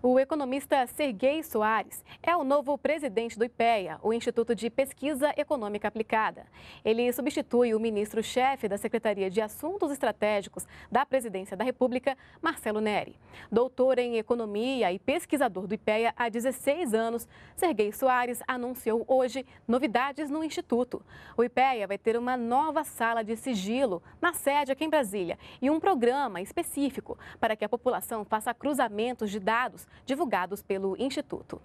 O economista Serguei Soares é o novo presidente do IPEA, o Instituto de Pesquisa Econômica Aplicada. Ele substitui o ministro-chefe da Secretaria de Assuntos Estratégicos da Presidência da República, Marcelo Neri. Doutor em Economia e pesquisador do IPEA há 16 anos, Serguei Soares anunciou hoje novidades no Instituto. O IPEA vai ter uma nova sala de sigilo na sede aqui em Brasília e um programa específico para que a população faça cruzamentos de dados divulgados pelo Instituto.